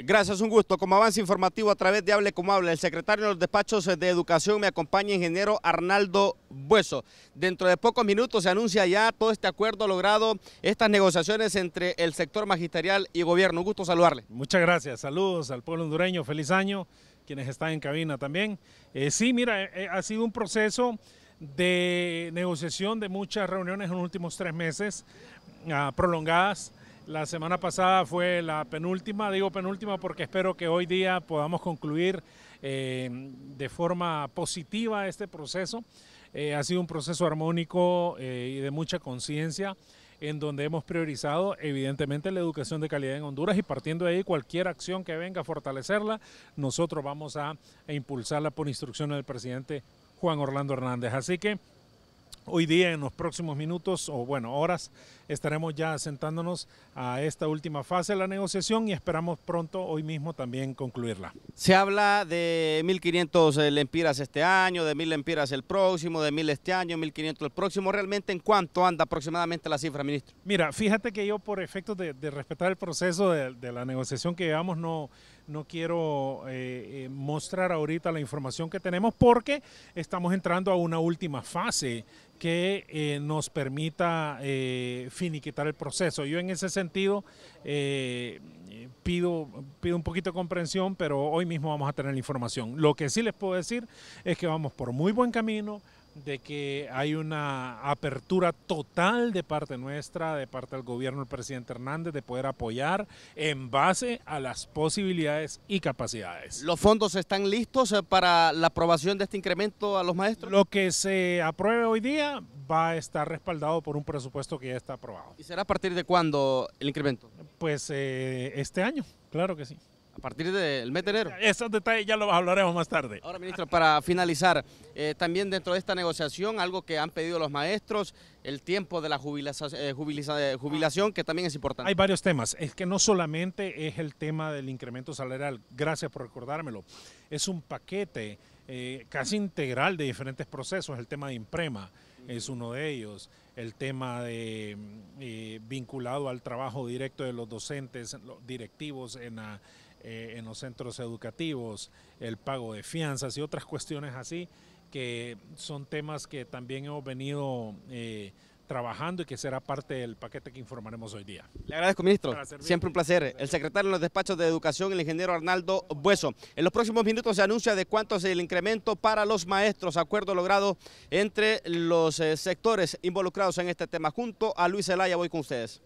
Gracias, un gusto. Como avance informativo a través de Hable como Habla, el secretario de los despachos de educación me acompaña ingeniero Arnaldo Bueso. Dentro de pocos minutos se anuncia ya todo este acuerdo logrado, estas negociaciones entre el sector magisterial y gobierno. Un gusto saludarle. Muchas gracias, saludos al pueblo hondureño, feliz año, quienes están en cabina también. Eh, sí, mira, eh, eh, ha sido un proceso de negociación de muchas reuniones en los últimos tres meses, ah, prolongadas, la semana pasada fue la penúltima, digo penúltima porque espero que hoy día podamos concluir eh, de forma positiva este proceso. Eh, ha sido un proceso armónico eh, y de mucha conciencia en donde hemos priorizado evidentemente la educación de calidad en Honduras y partiendo de ahí cualquier acción que venga a fortalecerla, nosotros vamos a, impulsarla por instrucción del presidente Juan Orlando Hernández. Así que Hoy día, en los próximos minutos o bueno, horas, estaremos ya sentándonos a esta última fase de la negociación y esperamos pronto, hoy mismo, también concluirla. Se habla de 1.500 eh, lempiras este año, de 1.000 lempiras el próximo, de 1.000 este año, 1.500 el próximo. ¿Realmente en cuánto anda aproximadamente la cifra, ministro? Mira, fíjate que yo, por efectos de, respetar el proceso de, la negociación que llevamos, no no quiero eh, eh, mostrar ahorita la información que tenemos porque estamos entrando a una última fase que eh, nos permita eh, finiquitar el proceso. Yo en ese sentido eh, pido, pido un poquito de comprensión, pero hoy mismo vamos a tener la información. Lo que sí les puedo decir es que vamos por muy buen camino, de que hay una apertura total de parte nuestra, de parte del gobierno del presidente Hernández, de poder apoyar en base a las posibilidades y capacidades. ¿Los fondos están listos eh, para la aprobación de este incremento a los maestros? Lo que se apruebe hoy día va a estar respaldado por un presupuesto que ya está aprobado. ¿Y será a partir de cuándo el incremento? Pues eh, este año, claro que sí a partir del mes de enero. Esos detalles ya lo hablaremos más tarde. Ahora, ministro, para finalizar, eh, también dentro de esta negociación, algo que han pedido los maestros, el tiempo de la eh, eh, jubilación, que también es importante. Hay varios temas. Es que no solamente es el tema del incremento salarial, gracias por recordármelo, es un paquete casi integral de diferentes procesos, el tema de imprema es uno de ellos. El tema de, vinculado al trabajo directo de los docentes, los directivos en la eh, en los centros educativos, el pago de fianzas y otras cuestiones así, que son temas que también hemos venido eh, trabajando y que será parte del paquete que informaremos hoy día. Le agradezco, ministro. Siempre un placer. El secretario de los despachos de Educación, el ingeniero Arnaldo Bueso. En los próximos minutos se anuncia de cuánto es el incremento para los maestros, acuerdo logrado entre los eh, sectores involucrados en este tema. Junto a Luis Elaya voy con ustedes.